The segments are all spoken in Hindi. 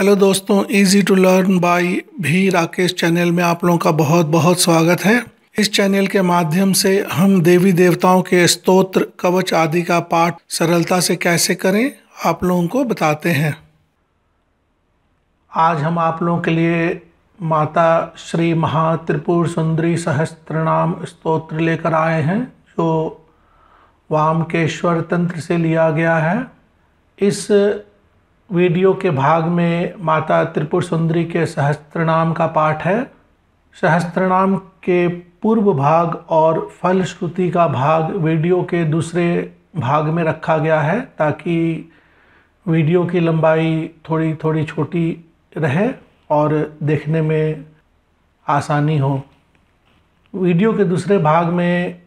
हेलो दोस्तों इजी टू लर्न बाय भी राकेश चैनल में आप लोगों का बहुत बहुत स्वागत है इस चैनल के माध्यम से हम देवी देवताओं के स्तोत्र कवच आदि का पाठ सरलता से कैसे करें आप लोगों को बताते हैं आज हम आप लोगों के लिए माता श्री महा त्रिपुर सुंदरी सहस्त्र नाम स्त्रोत्र लेकर आए हैं जो वामकेश्वर तंत्र से लिया गया है इस वीडियो के भाग में माता त्रिपुर सुंदरी के सहस्त्रनाम का पाठ है सहस्त्रनाम के पूर्व भाग और फलश्रुति का भाग वीडियो के दूसरे भाग में रखा गया है ताकि वीडियो की लंबाई थोड़ी थोड़ी छोटी रहे और देखने में आसानी हो वीडियो के दूसरे भाग में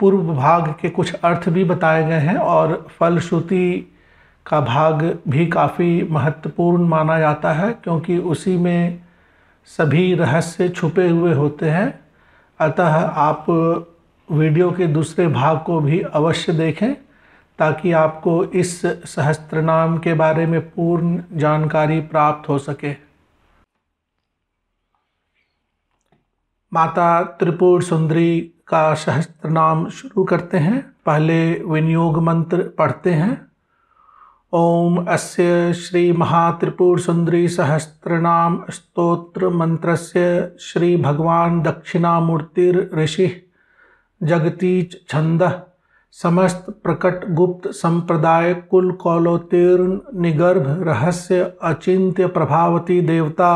पूर्व भाग के कुछ अर्थ भी बताए गए हैं और फलश्रुति का भाग भी काफ़ी महत्वपूर्ण माना जाता है क्योंकि उसी में सभी रहस्य छुपे हुए होते हैं अतः आप वीडियो के दूसरे भाग को भी अवश्य देखें ताकि आपको इस सहस्त्रनाम के बारे में पूर्ण जानकारी प्राप्त हो सके माता त्रिपुर सुंदरी का सहस्त्रनाम शुरू करते हैं पहले विनियोग मंत्र पढ़ते हैं ओम अस्य श्रीमहात्रिपुरसुन्दरीसहस्रनाम स्तोत्रमन्त्रस्य श्रीभगवान् ऋषि जगतीच छंद समस्त प्रकट गुप्त संप्रदाय कुल कौलोतीर्ण निगर्भ रहस्य अचिंत्य प्रभावती देवता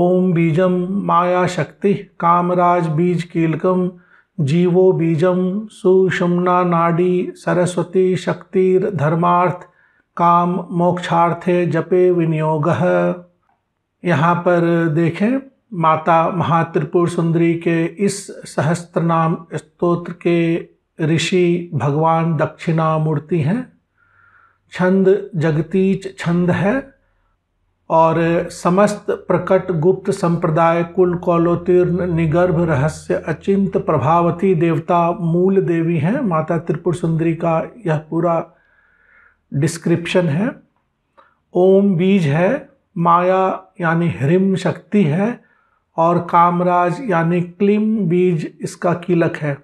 ओम बीजम माया शक्ति कामराज बीज कीलकम जीवो बीजम सुषुम्ना नाडी सरस्वती धर्मार्थ काम मोक्षार्थे जपे विनियोग यहाँ पर देखें माता महात्रिपुर सुंदरी के इस सहस्त्रनाम स्तोत्र के ऋषि भगवान दक्षिणा मूर्ति हैं छंद जगतीच छंद है और समस्त प्रकट गुप्त संप्रदाय कुल कौलोतीर्ण निगर्भ रहस्य अचिंत प्रभावती देवता मूल देवी हैं माता त्रिपुर सुंदरी का यह पूरा डिस्क्रिप्शन है ओम बीज है माया यानी ह्रिम शक्ति है और कामराज यानी क्लिम बीज इसका कीलक है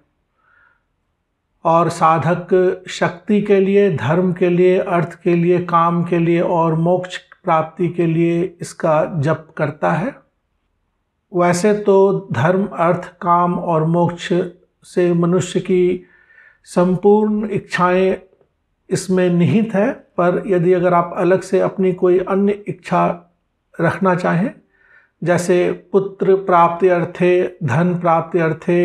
और साधक शक्ति के लिए धर्म के लिए अर्थ के लिए काम के लिए और मोक्ष प्राप्ति के लिए इसका जप करता है वैसे तो धर्म अर्थ काम और मोक्ष से मनुष्य की संपूर्ण इच्छाएं इसमें निहित है पर यदि अगर आप अलग से अपनी कोई अन्य इच्छा रखना चाहें जैसे पुत्र प्राप्ति अर्थे धन प्राप्ति अर्थे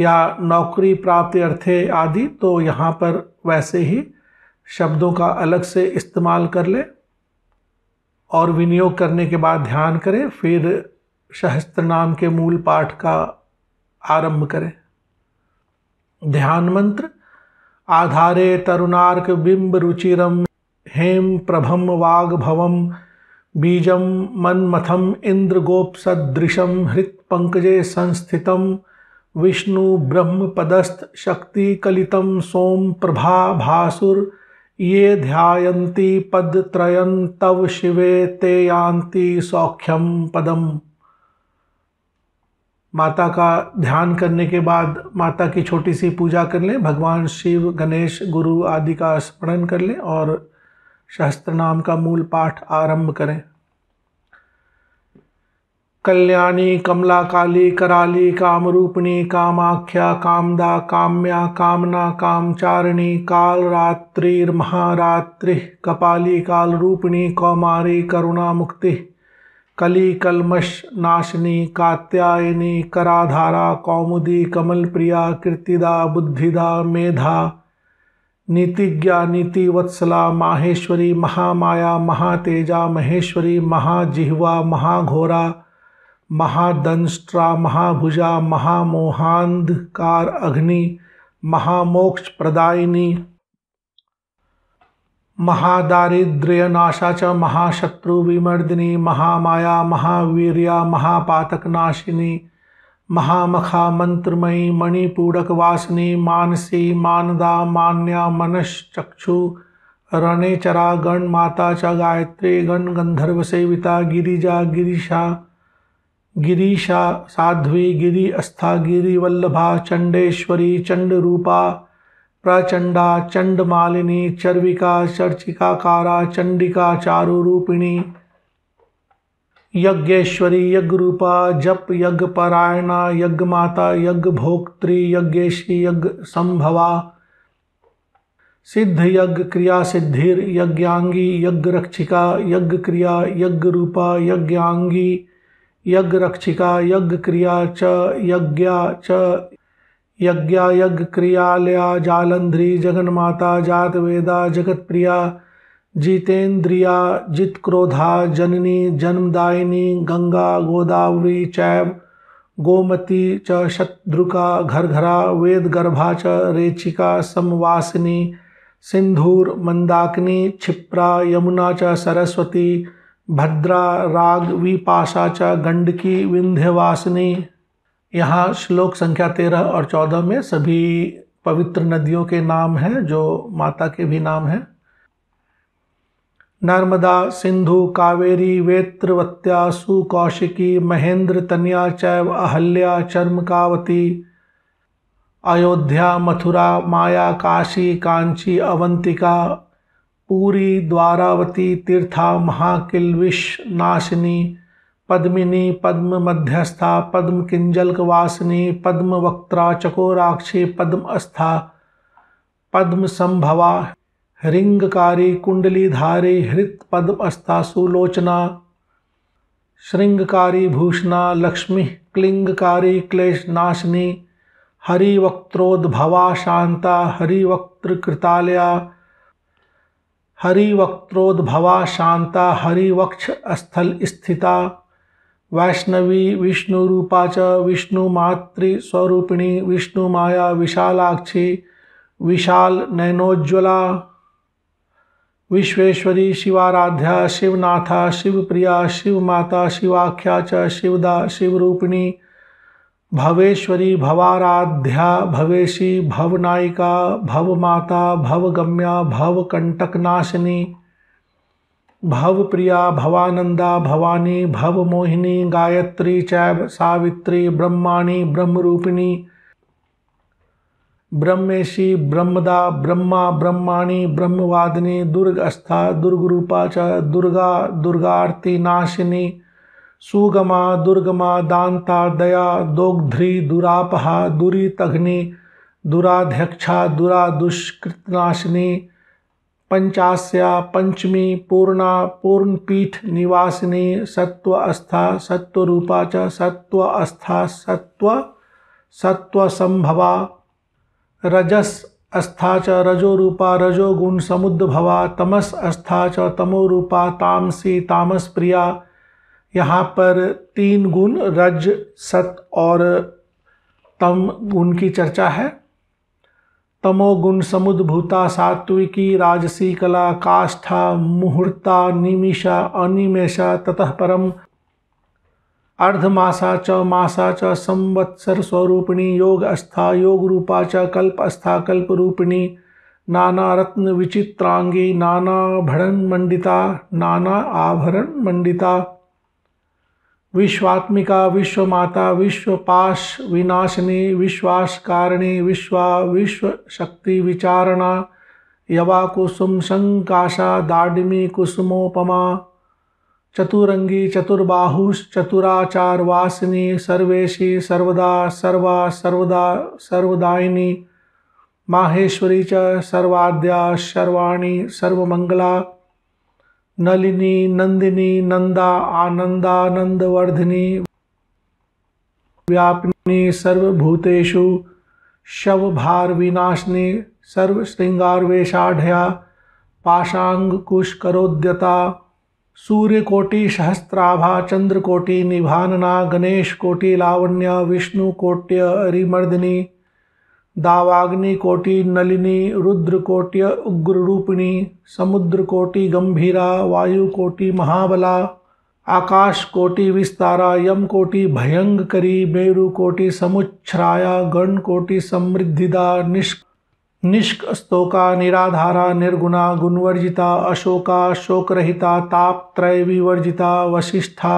या नौकरी प्राप्ति अर्थे आदि तो यहाँ पर वैसे ही शब्दों का अलग से इस्तेमाल कर लें और विनियोग करने के बाद ध्यान करें फिर सहस्त्र नाम के मूल पाठ का आरंभ करें ध्यान मंत्र आधारे सदृशम हृत पंकजे संस्थित विष्णु ब्रह्म पदस्थ शक्ति संस्थितं सोम प्रभा भासुर ये ध्यायन्ति त्रयन तव शिवे ते यान्ति पदम माता का ध्यान करने के बाद माता की छोटी सी पूजा कर लें भगवान शिव गणेश गुरु आदि का स्मरण कर लें और सहस्त्र नाम का मूल पाठ आरंभ करें कल्याणी कमला काली कराली कामरूपिणी कामाख्या कामदा काम्या कामना कामचारिणी कालरात्रिर्महारात्रि कपाली कालरूपिणी कौमारी करुणा मुक्ति कली कलमश नाशनी कात्यायनी कराधारा कौमुदी कमल प्रिया कीर्तिदा बुद्धिदा मेधा नीतिज्ञा नीतिवत्सला माहेश्वरी महामाया महातेजा महेश्वरी महाजिह्वा महाघोरा महादंष्ट्रा महाभुजा महामोहांधकार अग्नि महामोक्ष प्रदायिनी महादारिद्र्यनाशा च महाशत्रुविमर्दिनी महामाया महावीर्या महापातकनाशिनी महामखा मंत्रमयी मणिपूरकवासिनी मानसी मानदा मान्या मनश्चक्षु रणेचरा गण माता च गायत्री गण गंधर्व सेविता गिरिजा गिरीशा गिरीशा साध्वी गिरी अस्था वल्लभा चंडेश्वरी चंड रूपा प्रचंडा चंड मालिनी चर्विका चर्चिका कारा चंडिका चारु रूपिणी यज्ञेश्वरी यज्ञ रूपा जप यज्ञ परायणा यज्ञ माता यज्ञ भोक्त्री यज्ञेशी यज्ञ संभवा सिद्ध यज्ञ क्रिया सिद्धिर यज्ञांगी यज्ञ रक्षिका यज्ञ क्रिया यज्ञ रूपा यज्ञांगी यज्ञ रक्षिका यज्ञ क्रिया च यज्ञा च यज्ञा यज्ञ क्रियालया जालंध्री जगन्माता जात वेदा जगत प्रिया जितेन्द्रिया जित क्रोधा जननी जन्मदायिनी गंगा गोदावरी चैव गोमती च शत्रुका घरघरा वेद गर्भा च रेचिका समवासिनी सिंधूर मंदाकिनी क्षिप्रा यमुना च सरस्वती भद्रा राग विपाशा च गंडकी विंध्यवासिनी यहाँ श्लोक संख्या तेरह और चौदह में सभी पवित्र नदियों के नाम हैं जो माता के भी नाम हैं नर्मदा सिंधु कावेरी वेत्रवत्या सुकौशिकी महेंद्र तनिया चैव अहल्या चर्मकावती अयोध्या मथुरा माया काशी कांची अवंतिका पूरी द्वारावती तीर्था महाकिल्विश नाशिनी पद्मिनी पद्म मध्यस्था पद्म किंजल वासिनी पद्म वक्त्रा चकोराक्षी पद्म अस्था पद्म संभवा हृंगकारी कुंडलीधारी हृत पद्म अस्था सुलोचना श्रृंगकारी भूषणा लक्ष्मी क्लिंगकारी क्लेशनाशिनी हरिवक्त्रोद्भवा शांता हरिवक्त्रकृतालया हरिवक्त्रोद्भवा शांता हरिवक्ष स्थल स्थिता वैष्णवी विष्णु रूपा च विष्णु स्वरूपिणी विष्णु माया विशालाक्षी विशाल नयनोज्ज्वला विश्वेश्वरी शिवाराध्या शिवनाथा शिवप्रिया शिवमाता शिवाख्या च शिवदा शिवरूपिणी भवेश्वरी भवाराध्या भवेशी भवनायिका भवमाता भवगम्या भवकंटकनाशिनी भव प्रिया भवानंदा भवानी भव मोहिनी गायत्री चैव सावित्री ब्रह्माणी ब्रह्मरूपिणी ब्रह्मेशी ब्रह्मदा ब्रह्मा ब्रह्माणी ब्रह्मवादिनी दुर्गस्था दुर्गरूपा दुर्ग रूपा च दुर्गा दुर्गार्ति नाशिनी सुगमा दुर्गमा दांता दया दोग्ध्री दुरापहा दुरी तघ्नी दुराध्यक्षा दुरा दुष्कृतनाशिनी पंचास्या पंचमी पूर्णा पूर्णपीठ निवासिनी सत्वस्था रूपा च सत्वस्था सत्व संभवा रजस अस्था च गुण समुद्र भवा तमस अस्था च रूपा तामसी तामस प्रिया यहाँ पर तीन गुण रज सत और तम गुण की चर्चा है तमोगुण समुद्भूता सात्विकी राजसी कला काष्ठा मुहूर्ता निमिषा अनिमेषा ततः परम अर्धमासा च मासा च संवत्सर स्वरूपिणी योग अस्था योग रूपा च कल्प अस्था कल्प रूपिणी नाना रत्न विचित्रांगी नाना भरण मंडिता नाना आभरण मंडिता विश्वात्मिका विश्वमाता विश्वपाश विनाशिनी विश्वासकारिणी विश्वा विश्व शक्ति विचारणा यवा कुसुम संकाशा दाडिमी कुसुमोपमा चतुरंगी चतुर्बाहुश्चतुराचार वासिनी सर्वेशी सर्वदा सर्वा सर्वदा सर्वदायिनी माहेश्वरी च सर्वाद्या सर्वाणी सर्वमंगला नलिनी नंदिनी नंदा आनंदा नंदवर्धिनी व्यापनी सर्वभूतेषु शवभार विनाशनी निभानना गणेश कोटि लावण्य विष्णु विष्णुकोट्य अरिमर्दिनी दावाग्नि कोटि नलिनी रुद्र कोटि उग्र रूपिणी समुद्र कोटि गंभीरा वायु कोटि महाबला आकाश कोटि विस्तारा यम कोटि करी मेरु कोटि समुच्छ्राया गण कोटि समृद्धिदा निष्क निष्क स्तोका निराधारा निर्गुणा गुणवर्जिता अशोका शोकरहिता त्रय विवर्जिता वशिष्ठा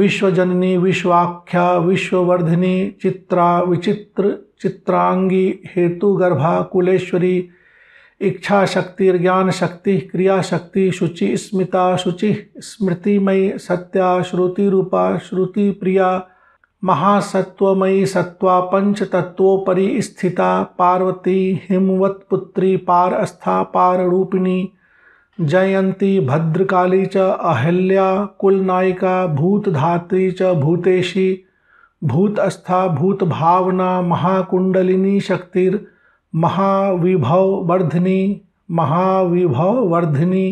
विश्वजननी विश्वाख्या विश्ववर्धिनी चित्रा विचित्र चित्रांगी गर्भा कुलेश्वरी इच्छा शक्ति ज्ञान शक्ति क्रिया शक्ति शुचि स्मिता शुचि स्मृतिमयी सत्या श्रुति रूपा श्रुति प्रिया महासत्वमयी सत्वा पंच तत्वोपरि स्थिता पार्वती हिमवत्पुत्री पारस्था रूपिणी जयंती भद्रकाली च अहल्या कुलनायिका भूतधात्री च भूतेशी भूतस्था भूत भावना महाकुंडलिनी शक्तिर महाविभव वर्धिनी महाविभव वर्धिनी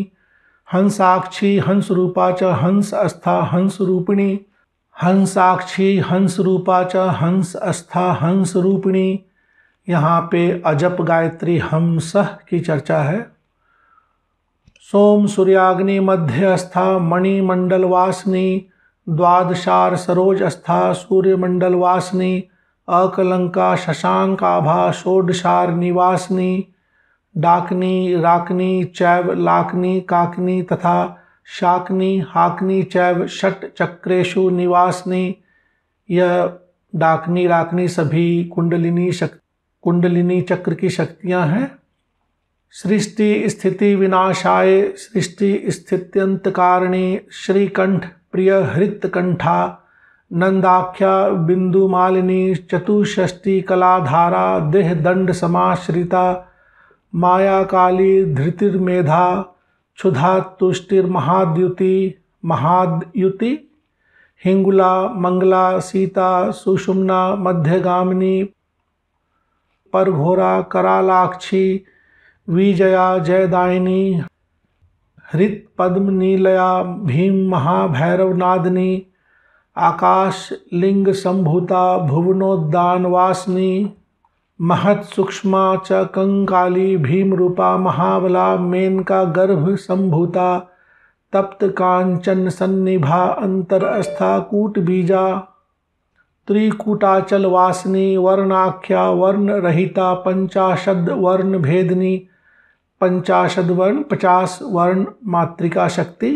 हंसाक्षी हंस रूपा च हंस अस्था हंस रूपिणी हंसाक्षी हंस रूपा च हंस अस्था हंस रूपिणी यहाँ पे अजप गायत्री हंस की चर्चा है सोम सूर्याग्नि मध्य अस्था मणिमंडल वासनी द्वादशार सरोज अस्था सूर्यमंडल वासनी अकलंका शशांकाभा षोडशार निवासनी डाकनी राकनी चैव लाकनी काकनी तथा शाकनी हाकनी चैव षट चक्रेशु निवासनी यह डाकनी राकनी सभी कुंडलिनी शक्ति कुंडलिनी चक्र की शक्तियां हैं सृष्टि स्थिति विनाशाय सृष्टि स्थित्यंत कारणी श्रीकंठ प्रिय हृत्कंठा नंदाख्या बिंदु मालिनी चतुष्षष्टि कलाधारा दंड समाश्रिता माया काली धृतिर्मेधा क्षुधा तुष्टिर्महाद्युति महाद्युति हिंगुला मंगला सीता सुषुम्ना मध्यगामिनी परघोरा करालाक्षी विजया जयदायिनी हृत पद्म नीलया भीम महाभैरवनादनी आकाश लिंग संभूता भुवनोद्दान वासनी महत सूक्ष्मा च कंकाली भीम रूपा महाबला मेनका गर्भ संभूता तप्त कांचन सन्निभा अंतरअस्था कूट बीजा त्रिकूटाचल वासनी वर्णाख्या वर्ण रहिता पंचाशद वर्ण भेदनी पंचाशद वर्ण पचास वर्ण मातृका शक्ति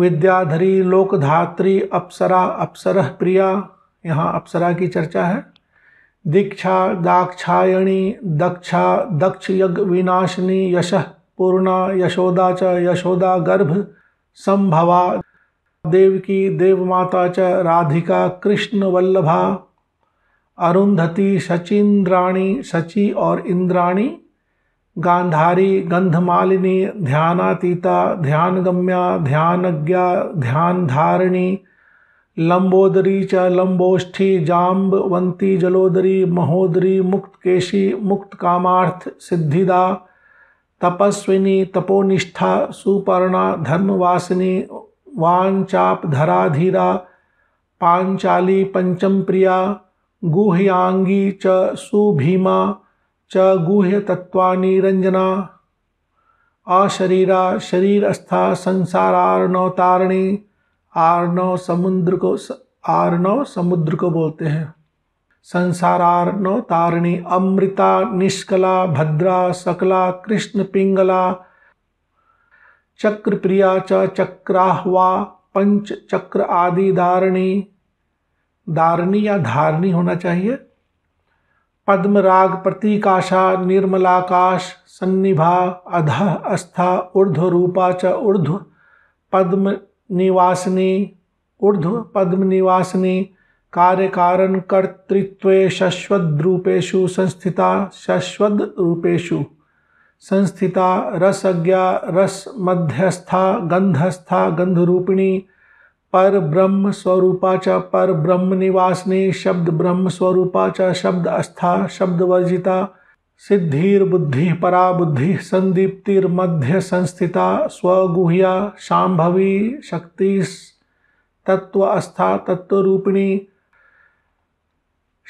विद्याधरी लोकधात्री अप्सरा अप्सर प्रिया यहाँ अप्सरा की चर्चा है दीक्षा दाक्षायणी दक्षा दक्ष यज्ञ विनाशिनी यश पूर्णा यशोदा च यशोदा गर्भ संभवा देवकी देवमाता च राधिका कृष्ण वल्लभा अरुंधति शचीन्द्राणी शची और इंद्राणी गांधारी गंधमालिनी ध्यानातीता ध्यानगम्या ध्यानज्ञा ध्यानधारिणी लंबोदरी च लंबोष्ठी जाम्बवंती जलोदरी महोदरी मुक्तकेशी कामार्थ सिद्धिदा तपस्विनी तपोनिष्ठा सुपर्णा धर्मवासिनी धराधीरा पांचाली पंचम प्रिया गुह्यांगी च सुभीमा च गुह्यतत्वानि रञ्जना अशरीरा शरीरस्था संसारार्णवतारणी आर्णव समुद्र को आर्णव समुद्र को बोलते हैं संसारार्णव तारिणी अमृता निष्कला भद्रा सकला कृष्ण पिंगला चक्रप्रिया च चक्राहवा पंच चक्र आदि दारणी दारणी या धारणी होना चाहिए पद्मराग प्रतीकाशा निर्मलाकाश सन्निभा अधः अस्था ऊर्ध रूपा च ऊर्ध पद्म निवासिनी ऊर्ध पद्म निवासिनी कार्यकारण कर्तृत्वे शश्वद्रूपेशु संस्थिता शश्वद्रूपेशु संस्थिता रसज्ञा रस मध्यस्था गंधस्था गंधरूपिणी पर ब्रह्म स्वरूपाचा पर ब्रह्म निवासने शब्द ब्रह्म स्वरूपाचा शब्द अस्था शब्द वर्जिता सिद्धिर बुद्धि परा बुद्धि संदीप्तिर मध्य संस्थिता स्वगुह्या शांभवी शक्ति तत्व अस्था तत्व रूपिणी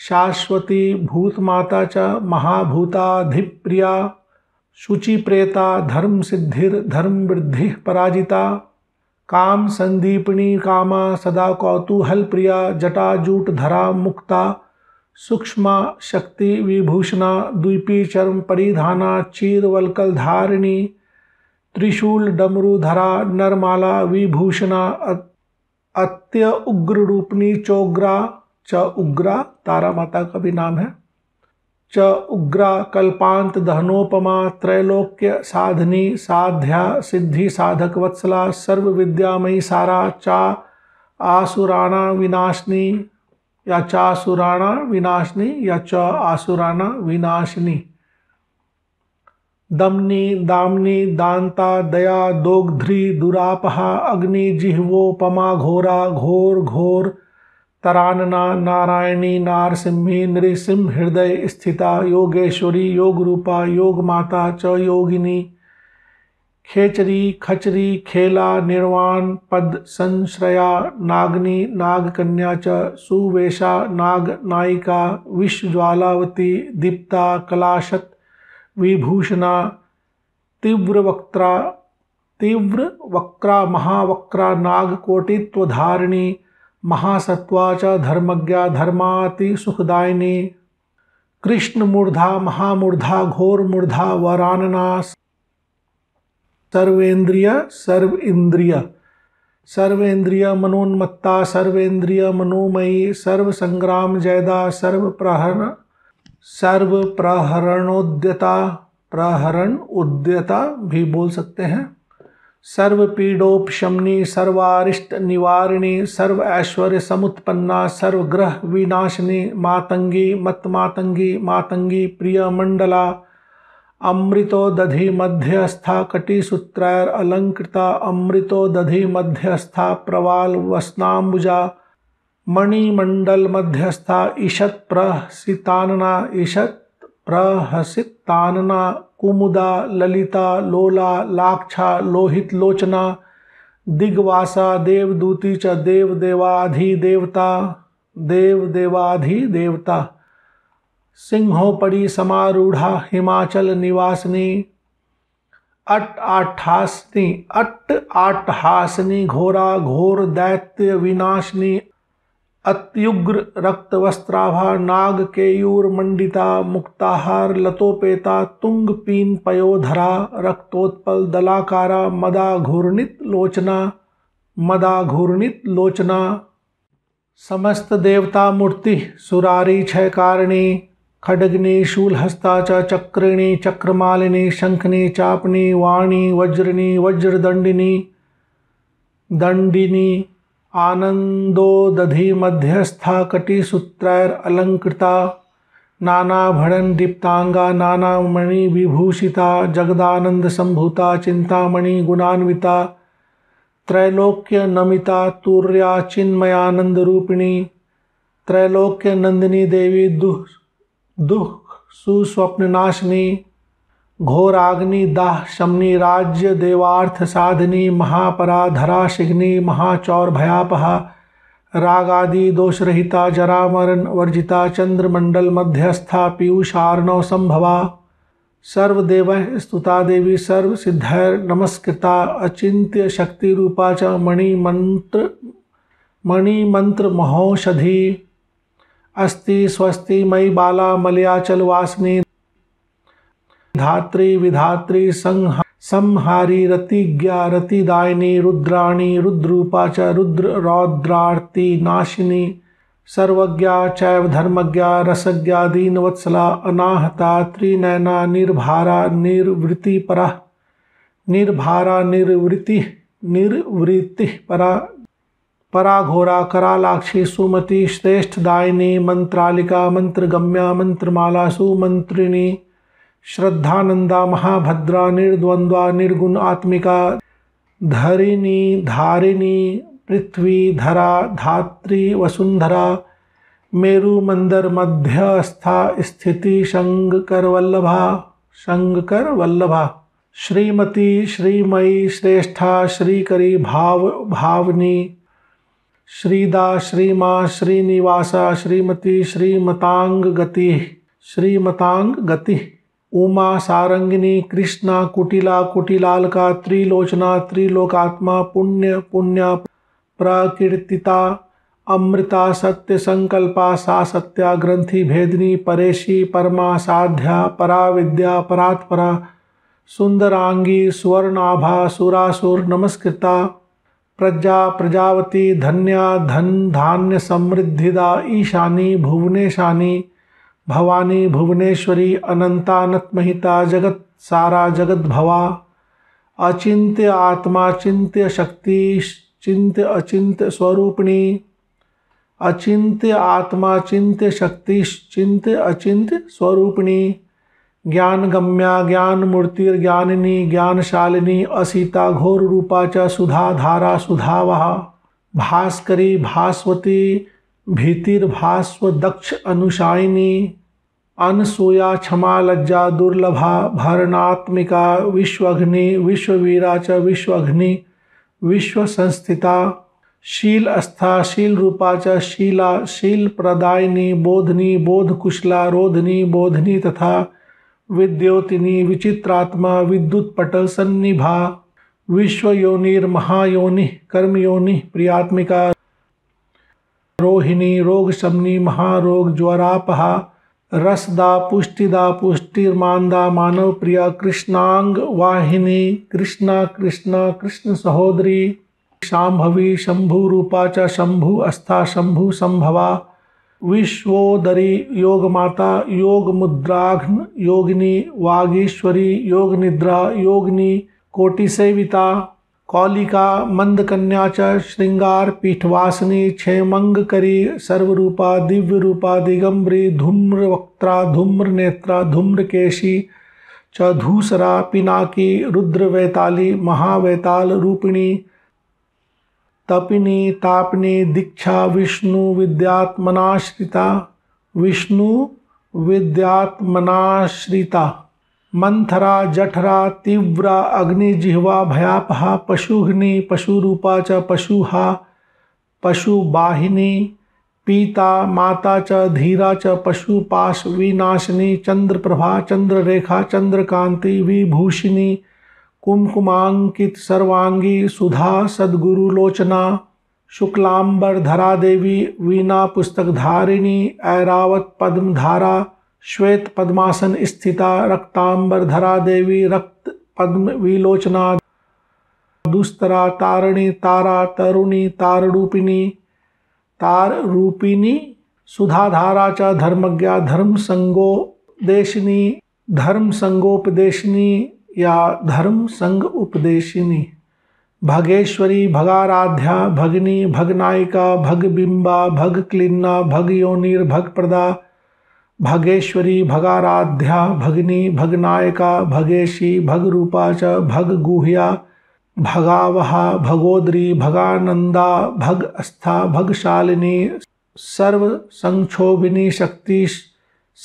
शाश्वती भूतमाता च महाभूताधिप्रिया प्रेता धर्म सिद्धिर धर्म वृद्धि पराजिता काम संदीपनी कामा सदा कौतूहल प्रिया जटाजूट धरा मुक्ता सूक्ष्मा शक्ति विभूषणा द्वीपी चर्म परिधाना चीरवलकल धारिणी त्रिशूल डमरू धरा नरमाला विभूषणा अत्य उग्र रूपनी चोग्रा च उग्रा तारा माता का भी नाम है च उग्रा कल्पांत दहनोपमा त्रैलोक्य साधनी साध्या सिद्धि साधक वत्सला सर्व विद्यामयी सारा चा आसुराणा विनाशनी या चासुराणा विनाशनी या च आसुराणा विनाशिनी दमनी दामनी दांता दया दोग्ध्री दुरापहा अग्नि जिह्वोपमा घोरा घोर घोर तरानना नारायणी नारसिम्ही नृसिंह हृदय स्थिता योगेश्वरी योग रूपा योग माता च योगिनी खेचरी खचरी खेला निर्वाण पद संश्रया नागनी नागकन्या च सुवेशा नाग नायिका विश्वज्वालावती दीप्ता कलाशत विभूषणा तीव्रवक्त्रा तीव्र वक्रा महावक्रा नागकोटित्वधारिणी महासत्वाच धर्मज्ञा धर्माति सुखदायिनी कृष्ण मूर्धा महामूर्धा घोर मूर्धा वरानना सर्वेन्द्रिय सर्व इंद्रिय सर्वेन्द्रिय मनोन्मत्ता सर्वेन्द्रिय मनोमयी सर्व संग्राम जयदा सर्व प्रहरण सर्व प्रहरणोद्यता प्रहरण उद्यता भी बोल सकते हैं सर्व पीडोपशमनी सर्वारिष्ट निवारिणी सर्व ऐश्वर्य समुत्पन्ना सर्व ग्रह विनाशनी मातंगी मत मातंगी मातंगी प्रिय मंडला अमृतो दधि मध्यस्था कटिसूत्रैर अलंकृता अमृतो दधि मध्यस्था प्रवाल वस्नाम्बुजा मणिमंडल मध्यस्था ईशत प्रहसितानना ईशत प्रहसितानना कुमुदा ललिता लोला लाक्षा लोहित लोचना दिग्वासा देवदूती च देवदेवाधिदेवता देवदेवाधिदेवता सिंहोपरि समारूढ़ा हिमाचल निवासनी अट आठासनी अट आठासनी घोरा घोर दैत्य विनाशनी अत्युग्र रक्त वस्त्राभा नाग केयूर मंडिता मुक्ताहार लतोपेता तुंग पीन पयोधरा रक्तोत्पल दलाकारा घूर्णित लोचना घूर्णित लोचना समस्त देवता मूर्ति सुरारी छयकारिणी खड्गनी शूलहस्ता च चक्रिणी चक्रमालिनी शंखनी चापनी वाणी वज्रिणी वज्रदंडिनी दंडिनी मध्यस्था विभूषिता जगदानंद संभूता चिंतामणि गुणान्विता त्रैलोक्य नमिता तूर्या त्रैलोक्य नंदिनी देवी दुह दुख सुस्वप्ननाशिनी घोराग्नि दाह शमनी राज्य देवार्थ साधनी धरा शिग्नी महाचौर भयापहा रागादि दोषरहिता जरामरण वर्जिता चंद्रमंडल मध्यस्था पीयूषारणव संभवा सर्वदेव स्तुता देवी सर्व सिद्धैर नमस्कृता अचिंत्य शक्ति रूपा च मणि मंत्र महौषधि अस्ति स्वस्ति मई बाला मलयाचल वासनी धात्री विधात्री संहा संहारी रतिज्ञा रतिदायिनी रुद्राणी रुद्रूपा च रुद्र रौद्रार्ती नाशिनी सर्वज्ञा चैव धर्मज्ञा रसज्ञा दीनवत्सला अनाहता त्रिनयना निर्भारा परा निर्भारा निर्वृति निर्वृत्ति परा पराघोरा करालाक्षी सुमति दायिनी मंत्रालिका मंत्रगम्या मंत्रमाला सुमंत्रिणी श्रद्धानंदा महाभद्रा निर्द्वंद्वा निर्गुण आत्मिका धरिणी धारिणी पृथ्वी धरा धात्री वसुंधरा मेरु मंदर मध्यस्था स्थिति शंकर वल्लभा शंकर वल्लभा श्रीमती श्रीमयी श्रेष्ठा श्रीकरी भाव भावनी श्रीदा श्रीमा श्रीनिवासा श्रीमती श्रीमतांग गति श्रीमतांग गति उमा सारंगिनी कृष्णा कुटिला का त्रिलोचना त्रिलोकात्मा पुण्य पुण्य प्रकीर्तिता अमृता सत्य संकल्पा सा सत्या ग्रंथि भेदनी परेशी परमा साध्या परा विद्या परात्परा सुंदरांगी सुवर्णाभा सुरासुर नमस्कृता प्रजा प्रजावती धन्या धन धान्य समृद्धिदा ईशानी भुवनेशानी भवानी भुवनेश्वरी अनंतानत्महिता जगत सारा जगत भवा अचिंत्य आत्मा चिंत्य शक्ति चिंत्य अचिंत्य स्वरूपिणी अचिंत्य आत्मा चिंत्य शक्ति चिंत्य अचिंत्य स्वरूपिणी ज्ञान गम्या ज्ञान मूर्तिर्ज्ञानिनी ज्ञानशालिनी असीता घोर रूपा च सुधा धारा सुधावहा भास्करी भास्वती भीतिर्भास्व दक्ष अनुशायिनी अनसूया क्षमा लज्जा दुर्लभा भरणात्मिका विश्वघ्नि विश्ववीरा च विश्वघ्नि विश्व संस्थिता शील अस्था शील रूपा च शीला शील प्रदायिनी बोधनी बोध कुशला रोधनी बोधनी तथा विद्योतिनी विचित्रात्मा विद्युत्पट सन्निभा विश्वयोनिर्महायोनि कर्मयोनि प्रियात्मिका रोहिणी रोग शमनी महारोग ज्वरापहा रसदा पुष्टिदा पुष्टिर्मांदा मानव प्रिया कृष्णांग वाहिनी कृष्णा कृष्णा कृष्ण सहोदरी शांभवी शंभु रूपा च शंभु अस्था शंभु संभवा विश्वोदरी योगमाता योग मुद्राघ्न योगिनी वागीश्वरी योग निद्रा योगिनी कोटिसेविता कौलिका मंद कन्या च श्रृंगार पीठवासिनी क्षेमंग करी सर्वरूपा दिव्य रूपा दिगंबरी धूम्र वक्त्रा धूम्र नेत्रा धूम्र केशी च धूसरा पिनाकी रुद्र वैताली महावैताल रूपिणी तपिनी तापनी दीक्षा विष्णु विद्यात्मनाश्रिता विष्णु विद्यात्मनाश्रिता मंथरा जठरा तीव्रा अग्निजिह्वा भयापहा पशुघ्नि पशुरूपा च पशुहा पशुबाहिनी पीता माता च धीरा च पशुपाश विनाशिनी चंद्रप्रभा चंद्ररेखा चंद्रकांति विभूषिनी कुमकुमांकित सर्वांगी सुधा सद्गुरुलोचना शुक्लांबर धरा देवी वीणा पुस्तकधारिणी ऐरावत पद्मधारा श्वेत पद्मासन स्थिता रक्तांबरधरा देवी रक्त पद्म विलोचना दुस्तरा तारणी तारा तरुणी ताररूपिणी ताररूपिणी सुधाधारा च धर्मज्ञा धर्म संगोदेशनी धर्म संगोपदेशनी या धर्म संग उपदेशिनी भगेश्वरी भगाराध्या भगनी भगनायिका भगबिंबा भगक्लिन्ना भगयोनिर्भगप्रदा भग भगेश्वरी भगाराध्या भगनी भगनायका भगेशी भगरूपा च भगगुह्या भगावहा भगोदरी भगानंदा भग अस्था भगशालिनी सर्व संक्षोभिनी शक्ति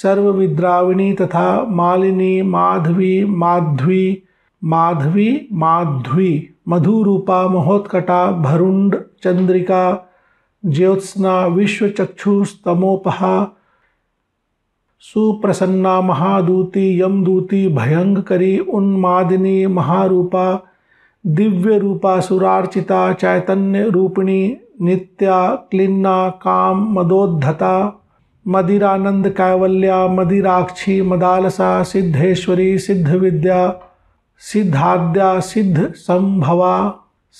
सर्वविद्राविणी तथा मालिनी माधवी माध्वी माधवी माध्वी मधुरूपा महोत्कटा भरुंड चंद्रिका ज्योत्सना विश्वचक्षुस्तमोपहा सुप्रसन्ना महादूती यमदूती भयंकरी उन्मादिनी महारूपा दिव्य रूपा सुरार्चिता चैतन्य रूपिणी नित्या क्लिन्ना काम मदोद्धता मदिरानंद कैवल्या मदिराक्षी मदालसा सिद्धेश्वरी सिद्ध विद्या सिद्धाद्या सिद्ध संभवा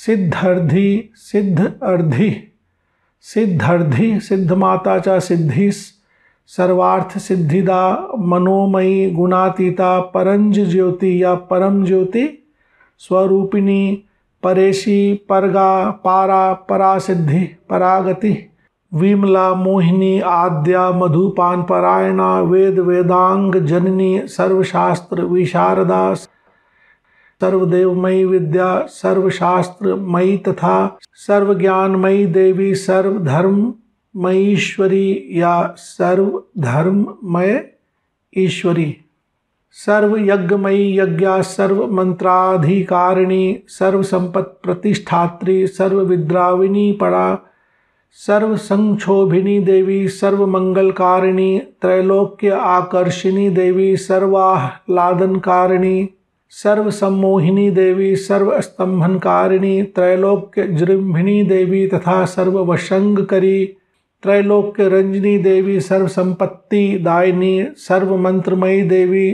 सिद्धर्धि सिद्ध अर्धि सिद्धर्धि सिद्ध माता च सर्वार्थ सिद्धिदा मनोमयी गुणातीता परंज ज्योति या परम ज्योति स्वरूपिणी परेशी परगा पारा परासिद्धि परागति विमला मोहिनी आद्या मधुपान परायणा वेद वेदांग जननी सर्वशास्त्र विशारदा सर्वदेवमयी विद्या सर्वशास्त्रमयी तथा सर्वज्ञानमयी देवी सर्वधर्म मईश्वरी या सर्वधर्ममय ईश्वरी सर्वयज्ञमयी यज्ञा सर्व सर्वसंपत् प्रतिष्ठात्री सर्वविद्राविणी पड़ा संक्षोभिनी देवी मंगलकारिणी त्रैलोक्य आकर्षिणी देवी सर्वाह्लादनकारिणी सम्मोहिनी देवी स्तंभनकारिणी त्रैलोक्य जृंभिणी देवी तथा सर्ववशंग करी त्रैलोक्य रंजनी देवी सर्वसंपत्ति दायिनी मंत्रमयी देवी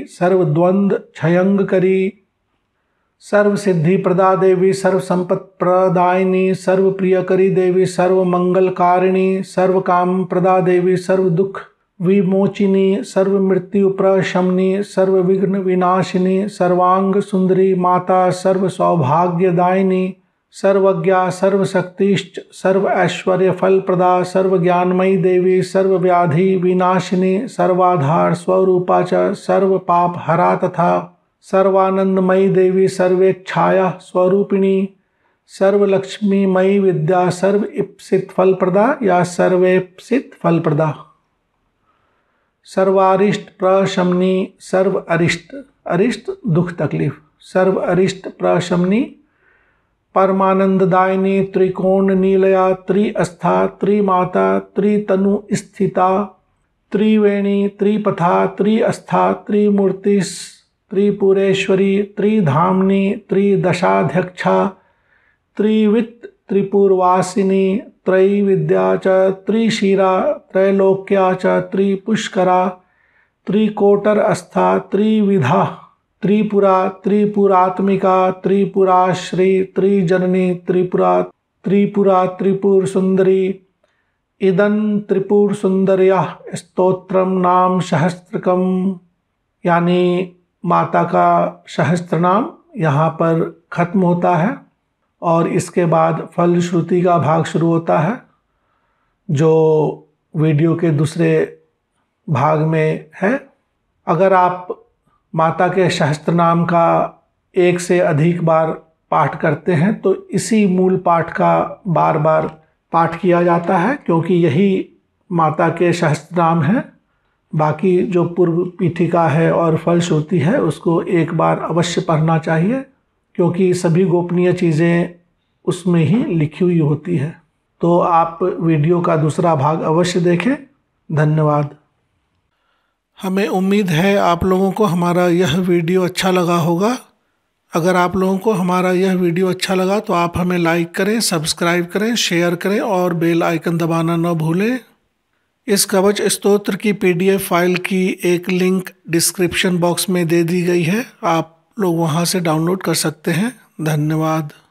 द्वंद छयंग करी सर्व सिद्धि प्रदा देवी सर्व संपत प्रदायिनी सर्व करी देवी सर्व कारिणी सर्व काम प्रदा देवी सर्व दुख विमोचिनी सर्व मृत्यु प्रशमनी सर्व विघ्न विनाशिनी सर्वांग सुंदरी माता सर्व सौभाग्यदायिनी सर्वज्ञा सर्वशक्तिश्च सर्व ऐश्वर्य फल प्रदा सर्वज्ञानमयी देवी सर्वव्याधि विनाशिनी सर्वाधार स्वरूपा च सर्व पाप हरा तथा सर्वानंदमयी देवी सर्वेक्षाया स्वरूपिणी सर्वलक्ष्मीमयी विद्या सर्व इप्सित फल प्रदा या सर्वेप्सित फल प्रदा सर्वारिष्ट प्रशमनी सर्व अरिष्ट अरिष्ट दुख तकलीफ सर्व अरिष्ट प्रशमनी परमानंददायिनी त्रिकोण नीलया त्रिअस्था त्रिमाता त्रितनु स्थिता त्रिवेणी त्रिपथा त्रिअस्था त्रिमूर्ति त्रिपुरेश्वरी त्रिधामनी त्रिदशाध्यक्षा त्रिवित त्रिपुरवासिनी त्रैविद्या च त्रिशिरा त्रैलोक्या च त्रिपुष्करा त्रिकोटरस्था त्रिविधा त्रिपुरा त्रिपुरात्मिका त्रिपुराश्री त्रिजननी त्रिपुरा त्रिपुरा त्रिपुर सुंदरी इदं त्रिपुर सुंदरिया स्त्रोत्रम नाम सहस्त्रकम यानी माता का सहस्त्र नाम यहाँ पर ख़त्म होता है और इसके बाद फल श्रुति का भाग शुरू होता है जो वीडियो के दूसरे भाग में है अगर आप माता के सहस्त्र नाम का एक से अधिक बार पाठ करते हैं तो इसी मूल पाठ का बार बार पाठ किया जाता है क्योंकि यही माता के सहस्त्र नाम है बाकी जो पूर्व पीठिका है और फलश्रुति है उसको एक बार अवश्य पढ़ना चाहिए क्योंकि सभी गोपनीय चीज़ें उसमें ही लिखी हुई होती है तो आप वीडियो का दूसरा भाग अवश्य देखें धन्यवाद हमें उम्मीद है आप लोगों को हमारा यह वीडियो अच्छा लगा होगा अगर आप लोगों को हमारा यह वीडियो अच्छा लगा तो आप हमें लाइक करें सब्सक्राइब करें शेयर करें और बेल आइकन दबाना न भूलें इस कवच स्तोत्र की पीडीएफ फाइल की एक लिंक डिस्क्रिप्शन बॉक्स में दे दी गई है आप लोग वहाँ से डाउनलोड कर सकते हैं धन्यवाद